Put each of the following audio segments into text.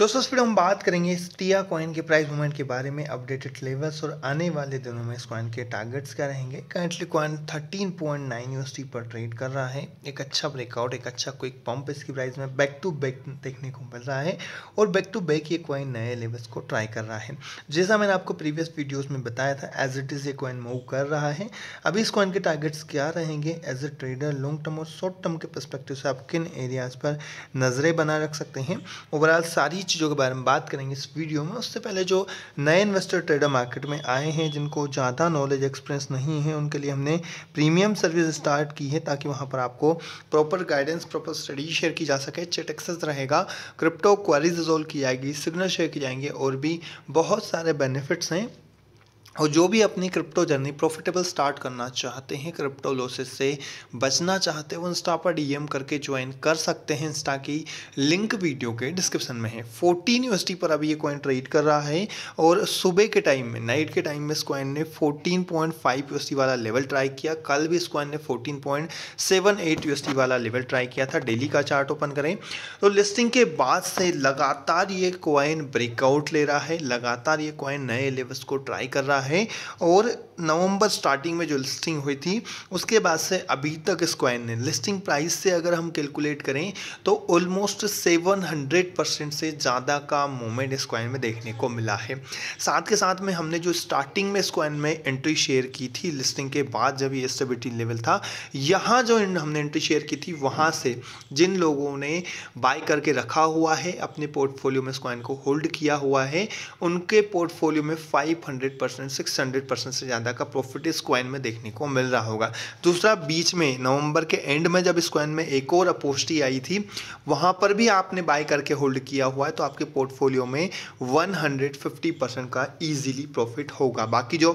दोस्तों तो इस हम बात करेंगे इस टिया कॉइन के प्राइस मूवमेंट के बारे में अपडेटेड लेवल्स और आने वाले दिनों में इस कॉइन के टारगेट्स क्या रहेंगे करंटली कॉइन 13.9 पॉइंट पर ट्रेड कर रहा है एक अच्छा ब्रेकआउट एक अच्छा क्विक पंप इसकी प्राइस में बैक टू बैक देखने को मिल रहा है और बैक टू बैक ये कॉइन नए लेवल्स को ट्राई कर रहा है जैसा मैंने आपको प्रीवियस वीडियोज़ में बताया था एज इट इज़ ये कॉइन मूव कर रहा है अभी इस कॉइन के टारगेट्स क्या रहेंगे as a trader long term और शॉर्ट टर्म के परस्पेक्टिव से आप किन एरियाज पर नज़रें बना रख सकते हैं ओवरऑल सारी चीज़ों के बारे में बात करेंगे इस वीडियो में उससे पहले जो नए इन्वेस्टर ट्रेडर मार्केट में आए हैं जिनको ज़्यादा नॉलेज एक्सपीरियंस नहीं है उनके लिए हमने प्रीमियम सर्विस स्टार्ट की है ताकि वहाँ पर आपको proper guidance proper study share की जा सके चेट एक्सेस रहेगा क्रिप्टो क्वारीज रिजोल्व की जाएगी सिग्नल शेयर की जाएंगे और भी बहुत सारे बेनिफिट्स हैं और जो भी अपनी क्रिप्टो जर्नी प्रॉफिटेबल स्टार्ट करना चाहते हैं क्रिप्टो लॉसेस से बचना चाहते हैं वो इंस्टा पर डीएम करके ज्वाइन कर सकते हैं इंस्टा की लिंक वीडियो के डिस्क्रिप्शन में है फोर्टीन यूएसटी पर अभी ये कॉइन ट्रेड कर रहा है और सुबह के टाइम में नाइट के टाइम में इस कॉइन ने फोर्टीन पॉइंट फाइव वाला लेवल ट्राई किया कल भी इस कॉइन ने फोर्टीन पॉइंट सेवन एट वाला लेवल ट्राई किया था डेली का चार्ट ओपन करें तो लिस्टिंग के बाद से लगातार ये कॉइन ब्रेकआउट ले रहा है लगातार ये कॉइन नए लेवल्स को ट्राई कर रहा है रहा है और नवंबर स्टार्टिंग में जो लिस्टिंग हुई थी उसके बाद से अभी तक स्क्वाइन ने लिस्टिंग प्राइस से अगर हम कैलकुलेट करें तो ऑलमोस्ट 700 परसेंट से ज़्यादा का मूवमेंट स्क्वायर में देखने को मिला है साथ के साथ में हमने जो स्टार्टिंग में स्क्वाइन में एंट्री शेयर की थी लिस्टिंग के बाद जब ये स्टेबिलिटी लेवल था यहाँ जो हमने एंट्री शेयर की थी वहाँ से जिन लोगों ने बाय करके रखा हुआ है अपने पोर्टफोलियो में स्क्वाइन को होल्ड किया हुआ है उनके पोर्टफोलियो में फाइव परसेंट परसेंट से ज़्यादा का प्रॉफिट इस क्वाइन में देखने को मिल रहा होगा दूसरा बीच में नवंबर के एंड में जब इस क्वाइन में एक और अपोस्टी आई थी वहाँ पर भी आपने बाय करके होल्ड किया हुआ है तो आपके पोर्टफोलियो में वन परसेंट का ईजिली प्रॉफिट होगा बाकी जो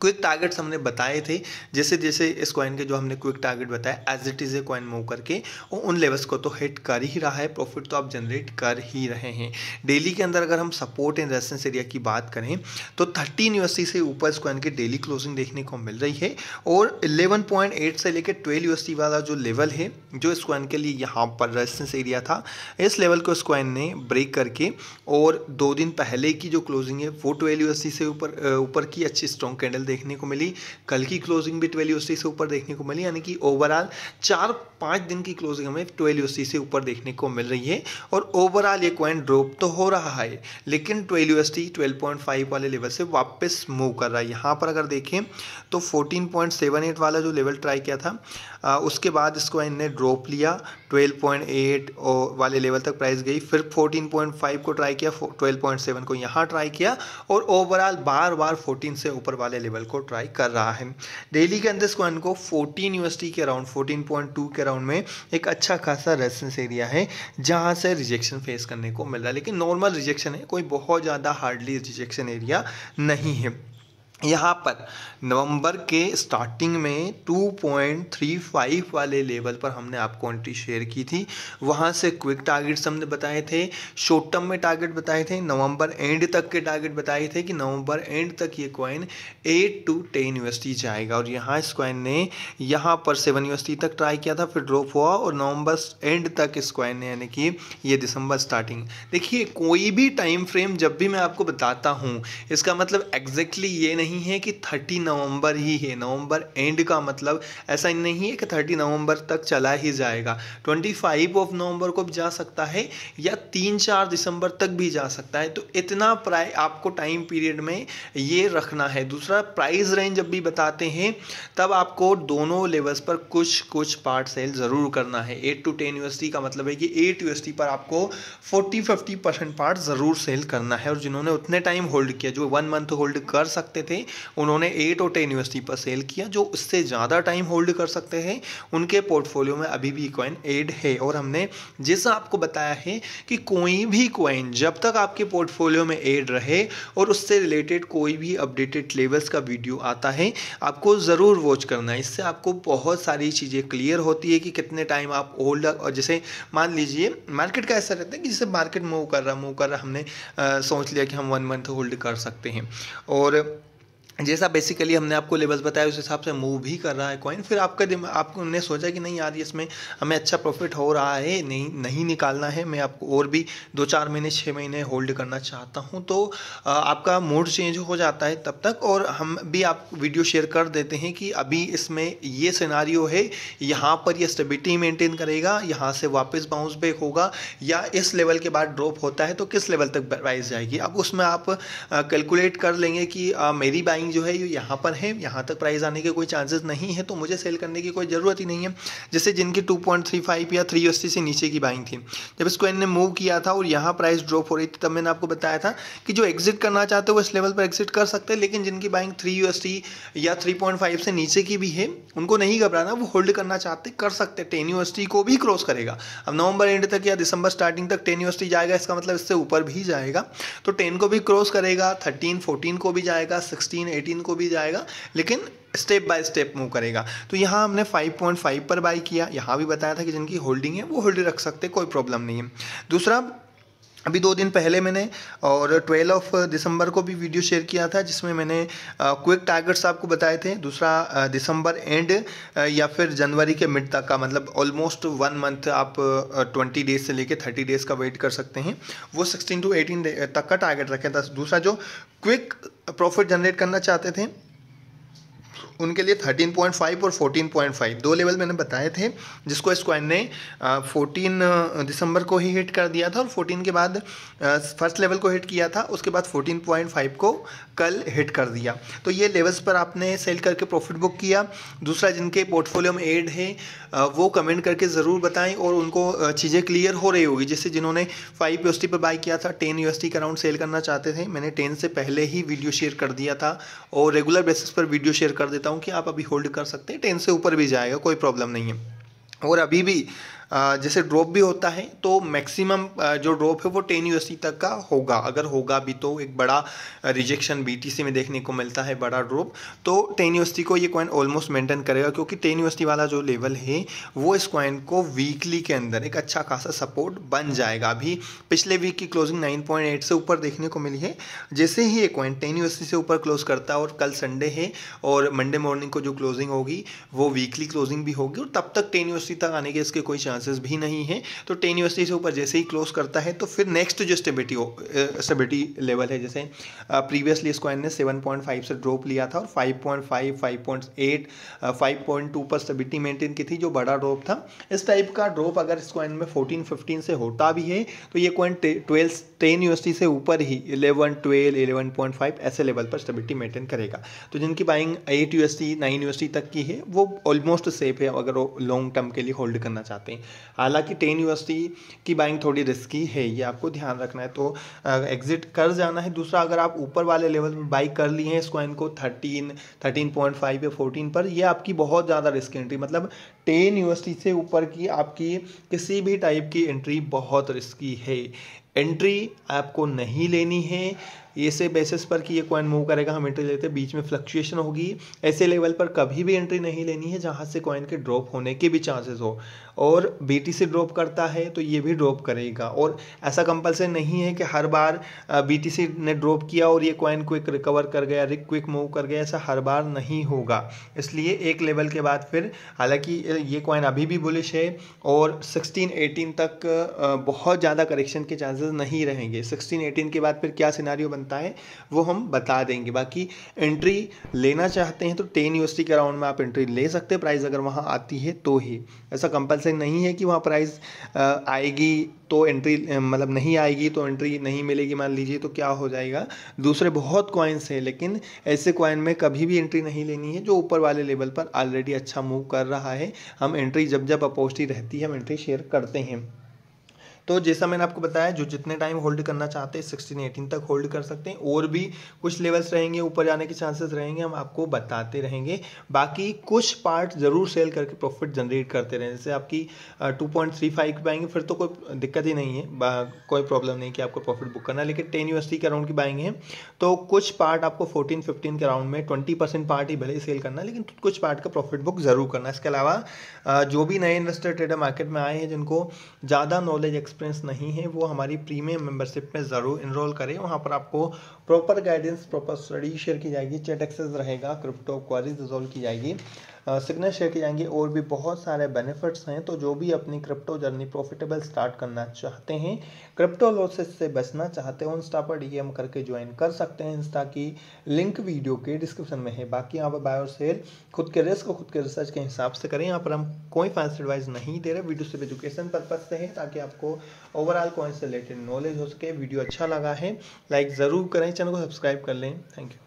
क्विक टारगेट्स हमने बताए थे जैसे जैसे इस कॉइन के जो हमने क्विक टारगेट बताया as it is a coin move करके वो उन लेवल्स को तो हिट कर ही रहा है प्रॉफिट तो आप जनरेट कर ही रहे हैं डेली के अंदर अगर हम सपोर्ट एंड रेसेंस एरिया की बात करें तो थर्टीन यूएससी से ऊपर इस कॉइन की डेली क्लोजिंग देखने को मिल रही है और इलेवन पॉइंट एट से लेकर ट्वेल्व यूएससी वाला जो लेवल है जो इस कॉइन के लिए यहाँ पर रेसेंस एरिया था इस लेवल को इस कॉइन ने ब्रेक करके और दो दिन पहले की जो क्लोजिंग है वो ट्वेल्व यूएससी से ऊपर ऊपर की अच्छी स्ट्रॉन्ग कैंडल देखने को मिली कल की क्लोजिंग भी ट्वेल्व यूसी से ऊपर देखने को मिली यानी कि ओवरऑल चार पाँच दिन की क्लोजिंग हमें ट्वेल्व यूसी से ऊपर देखने को मिल रही है और ओवरऑल ये कॉइन ड्रॉप तो हो रहा है लेकिन twelve U S T twelve point five वाले लेवल से वापस मूव कर रहा है यहाँ पर अगर देखें तो फोर्टीन पॉइंट सेवन एट वाला जो लेवल ट्राई किया था आ, उसके बाद इसको इनने ड्रॉप लिया ट्वेल्व पॉइंट एट वाले लेवल तक प्राइस गई फिर फोर्टीन पॉइंट फाइव को ट्राई किया ट्वेल्व पॉइंट सेवन को यहाँ ट्राई किया और ओवरऑल बार बार फोर्टीन से ऊपर वाले लेवल लेवल को ट्राई कर रहा है डेली के अंदर स्क्वान को 14 यूनिवर्सिटी के अराउंड 14.2 के अराउंड में एक अच्छा खासा रेसेंस एरिया है जहाँ से रिजेक्शन फेस करने को मिल रहा है लेकिन नॉर्मल रिजेक्शन है कोई बहुत ज़्यादा हार्डली रिजेक्शन एरिया नहीं है यहाँ पर नवंबर के स्टार्टिंग में 2.35 वाले लेवल पर हमने आपको एंट्री शेयर की थी वहाँ से क्विक टारगेट्स हमने बताए थे शॉर्ट टर्म में टारगेट बताए थे नवंबर एंड तक के टारगेट बताए थे कि नवंबर एंड तक ये कॉइन 8 टू 10 यूनिवर्सिटी जाएगा और यहाँ इस कॉइन ने यहाँ पर 7 यूनिवर्सिटी तक ट्राई किया था फिर ड्रॉप हुआ और नवम्बर एंड तक इस कॉइन ने यानी कि ये दिसंबर स्टार्टिंग देखिए कोई भी टाइम फ्रेम जब भी मैं आपको बताता हूँ इसका मतलब एग्जैक्टली ये नहीं नहीं है कि थर्टी नवंबर ही है नवंबर एंड का मतलब ऐसा नहीं है कि थर्टी नवंबर तक चला ही जाएगा ट्वेंटी फाइव ऑफ नवंबर को भी जा सकता है या तीन चार दिसंबर तक भी जा सकता है तो इतना प्राय आपको टाइम पीरियड में ये रखना है दूसरा प्राइस रेंज जब भी बताते हैं तब आपको दोनों लेवल्स पर कुछ कुछ पार्ट सेल ज़रूर करना है एट टू टेन यूएसटी का मतलब है कि एट यूएसटी पर आपको फोर्टी फिफ्टी परसेंट पार्ट ज़रूर सेल करना है और जिन्होंने उतने टाइम होल्ड किया जो वन मंथ होल्ड कर सकते थे से उन्होंने एट और टेन यूएसडी पर सेल किया जो उससे ज़्यादा टाइम होल्ड कर सकते हैं उनके पोर्टफोलियो में अभी भी कॉइन एड है और हमने जिस आपको बताया है कि कोई भी कॉइन जब तक आपके पोर्टफोलियो में एड रहे और उससे रिलेटेड कोई भी अपडेटेड लेवल्स का वीडियो आता है आपको ज़रूर वॉच करना है इससे आपको बहुत सारी चीज़ें क्लियर होती है कि कितने टाइम आप होल्ड और जैसे मान लीजिए मार्केट का ऐसा रहता है कि जैसे मार्केट मूव कर रहा मूव कर रहा हमने आ, सोच लिया कि हम वन मंथ होल्ड कर सकते हैं और जैसा बेसिकली हमने आपको लेवल्स बताया उस हिसाब से मूव भी कर रहा है कॉइन फिर आपका दिमाग आपने सोचा कि नहीं यार इसमें हमें अच्छा प्रॉफिट हो रहा है नहीं नहीं निकालना है मैं आपको और भी दो चार महीने छः महीने होल्ड करना चाहता हूँ तो आपका मूड चेंज हो जाता है तब तक और हम भी आप वीडियो शेयर कर देते हैं कि अभी इसमें ये सिनारियो है यहाँ पर यह स्टेबिलिटी मेंटेन करेगा यहाँ से वापस बाउंस बैक होगा या इस लेवल के बाद ड्रॉप होता है तो किस लेवल तक प्राइस जाएगी अब उसमें आप कैलकुलेट कर लेंगे कि मेरी बाइंग बाइंग जो है ये यहाँ पर है यहाँ तक प्राइस आने के कोई चांसेस नहीं है तो मुझे सेल करने की कोई ज़रूरत ही नहीं है जैसे जिनकी 2.35 या 380 से नीचे की बाइंग थी जब इसको इनने मूव किया था और यहाँ प्राइस ड्रॉप हो रही थी तब मैंने आपको बताया था कि जो एग्जिट करना चाहते हो इस लेवल पर एग्जिट कर सकते हैं लेकिन जिनकी बाइंग थ्री या थ्री से नीचे की भी है उनको नहीं घबराना वो होल्ड करना चाहते कर सकते टेन यू को भी क्रॉस करेगा अब नवंबर एंड तक या दिसंबर स्टार्टिंग तक टेन यू जाएगा इसका मतलब इससे ऊपर भी जाएगा तो टेन को भी क्रॉस करेगा थर्टीन फोर्टीन को भी जाएगा सिक्सटीन 18 को भी जाएगा लेकिन स्टेप बाय स्टेप मूव करेगा तो यहाँ हमने 5.5 पर बाई किया यहाँ भी बताया था कि जिनकी होल्डिंग है वो होल्ड रख सकते कोई प्रॉब्लम नहीं है दूसरा अभी दो दिन पहले मैंने और ट्वेल्व ऑफ दिसंबर को भी वीडियो शेयर किया था जिसमें मैंने क्विक टारगेट्स आपको बताए थे दूसरा दिसंबर एंड या फिर जनवरी के मिड तक का मतलब ऑलमोस्ट वन मंथ आप ट्वेंटी डेज से लेकर थर्टी डेज का वेट कर सकते हैं वो सिक्सटीन टू एटीन तक का टारगेट रखें था दूसरा जो क्विक प्रॉफिट जनरेट करना चाहते थे उनके लिए 13.5 और 14.5 दो लेवल मैंने बताए थे जिसको स्क्वायर ने 14 दिसंबर को ही हिट कर दिया था और 14 के बाद फर्स्ट लेवल को हिट किया था उसके बाद 14.5 को कल हिट कर दिया तो ये लेवल्स पर आपने सेल करके प्रॉफिट बुक किया दूसरा जिनके पोर्टफोलियो में एड है वो कमेंट करके ज़रूर बताएं और उनको चीज़ें क्लियर हो रही होगी जैसे जिन्होंने फाइव यू पर बाई किया था ten U S around sell करना चाहते थे मैंने टेन से पहले ही वीडियो शेयर कर दिया था और रेगुलर बेसिस पर वीडियो शेयर कर देता देता हूँ कि आप अभी होल्ड कर सकते हैं टेन से ऊपर भी जाएगा कोई प्रॉब्लम नहीं है और अभी भी जैसे ड्रॉप भी होता है तो मैक्सिमम जो ड्रॉप है वो टेन यू तक का होगा अगर होगा भी तो एक बड़ा रिजेक्शन बी में देखने को मिलता है बड़ा ड्रॉप तो टेन यू को ये कॉइन ऑलमोस्ट मेंटेन करेगा क्योंकि टेन यू वाला जो लेवल है वो इस कॉइन को वीकली के अंदर एक अच्छा खासा सपोर्ट बन जाएगा अभी पिछले वीक की क्लोजिंग नाइन से ऊपर देखने को मिली है जैसे ही ये कॉइन टेन यू से ऊपर क्लोज करता है और कल संडे है और मंडे मॉर्निंग को जो क्लोजिंग होगी वो वीकली क्लोजिंग भी होगी और तब तक टेन यू तक आने के इसके कोई चांसेस भी नहीं है तो टेन यूएसडी से ऊपर जैसे ही क्लोज करता है तो फिर नेक्स्ट जो स्टेबिलिटी स्टेबिलिटी लेवल है जैसे प्रीवियसली इसको ने सेवन पॉइंट फाइव से ड्रॉप लिया था और five point five five point eight five point two पर स्टेबिलिटी मेंटेन की थी जो बड़ा ड्रॉप था इस टाइप का ड्रॉप अगर इस कॉइन में फोर्टीन फिफ्टीन से होता भी है तो ये कॉइन ट्वेल्व टेन यूएसडी से ऊपर ही eleven twelve eleven point five ऐसे लेवल पर स्टेबिलिटी मेंटेन करेगा तो जिनकी buying eight USD nine USD तक की है वो ऑलमोस्ट सेफ है अगर वो लॉन्ग टर्म के लिए होल्ड करना चाहते हैं हालांकि टेन यूएसडी की बाइंग थोड़ी रिस्की है ये आपको ध्यान रखना है तो एग्जिट कर जाना है दूसरा अगर आप ऊपर वाले लेवल में बाई कर लिए हैं इस कॉइन को थर्टीन थर्टीन पॉइंट फाइव या फोर्टीन पर यह आपकी बहुत ज़्यादा रिस्क एंट्री मतलब टेन यूएसडी से ऊपर की आपकी किसी भी टाइप की एंट्री बहुत रिस्की है एंट्री आपको नहीं लेनी है ऐसे बेसिस पर कि ये कॉइन मूव करेगा हम एंट्री लेते हैं बीच में फ्लक्चुएशन होगी ऐसे लेवल पर कभी भी एंट्री नहीं लेनी है जहाँ से कॉइन के ड्रॉप होने के भी चांसेस हो और बी ड्रॉप करता है तो ये भी ड्रॉप करेगा और ऐसा कंपलसरी नहीं है कि हर बार बी ने ड्रॉप किया और ये कॉइन क्विक रिकवर कर गया रिक क्विक मूव कर गया ऐसा हर बार नहीं होगा इसलिए एक लेवल के बाद फिर हालांकि ये कॉइन अभी भी बुलिश है और 16 18 तक बहुत ज़्यादा करेक्शन के चांसेस नहीं रहेंगे 16 18 के बाद फिर क्या सिनारियो बनता बनता है वो हम बता देंगे बाकी एंट्री लेना चाहते हैं तो टेन यूनिवर्सिटी के अराउंड में आप एंट्री ले सकते हैं प्राइस अगर वहाँ आती है तो ही ऐसा कंपलसरी नहीं है कि वहाँ प्राइस आएगी तो एंट्री मतलब नहीं आएगी तो एंट्री नहीं मिलेगी मान लीजिए तो क्या हो जाएगा दूसरे बहुत कॉइन्स हैं लेकिन ऐसे कॉइन में कभी भी एंट्री नहीं लेनी है जो ऊपर वाले लेवल पर ऑलरेडी अच्छा मूव कर रहा है हम एंट्री जब जब अपोस्टी रहती है हम एंट्री शेयर करते हैं तो जैसा मैंने आपको बताया जो जितने टाइम होल्ड करना चाहते हैं सिक्सटीन एटीन तक होल्ड कर सकते हैं और भी कुछ लेवल्स रहेंगे ऊपर जाने के चांसेस रहेंगे हम आपको बताते रहेंगे बाकी कुछ पार्ट ज़रूर सेल करके प्रॉफिट जनरेट करते रहें जैसे आपकी टू पॉइंट थ्री फाइव की पाएंगे फिर तो कोई दिक्कत ही नहीं है कोई प्रॉब्लम नहीं कि आपको प्रॉफिट बुक करना लेकिन टेन यूएसटी के अराउंड की बाइंग है तो कुछ पार्ट आपको फोर्टीन फिफ्टीन के अराउंड में ट्वेंटी परसेंट पार्ट ही भले ही सेल करना लेकिन कुछ पार्ट का प्रॉफिट बुक ज़रूर करना इसके अलावा जो भी नए इन्वेस्टर ट्रेडर मार्केट में आए हैं जिनको ज़्यादा नॉलेज एक्सपर्ट एक्सपीरियंस नहीं है वो हमारी प्रीमियम मेंबरशिप में ज़रूर इनरोल करें वहाँ पर आपको proper guidance proper study share की जाएगी चैट एक्सेस रहेगा क्रिप्टो क्वारी रिजोल्व की जाएगी सिग्नल शेयर किए जाएंगे और भी बहुत सारे बेनिफिट्स हैं तो जो भी अपनी क्रिप्टो जर्नी प्रॉफिटेबल स्टार्ट करना चाहते हैं क्रिप्टो लॉसेस से बचना चाहते हो इंस्टा पर डी करके ज्वाइन कर सकते हैं इंस्टा की लिंक वीडियो के डिस्क्रिप्शन में है बाकी यहाँ पर बाय और सेल खुद के रिस्क खुद के रिसर्च के हिसाब से करें यहाँ पर हम कोई फाइनेंस एडवाइस नहीं दे रहे वीडियो सिर्फ एजुकेशन पर्पज से है ताकि आपको ओवरऑल कॉइन से रिलेटेड नॉलेज हो सके वीडियो अच्छा लगा है लाइक ज़रूर करें चैनल को सब्सक्राइब कर लें थैंक यू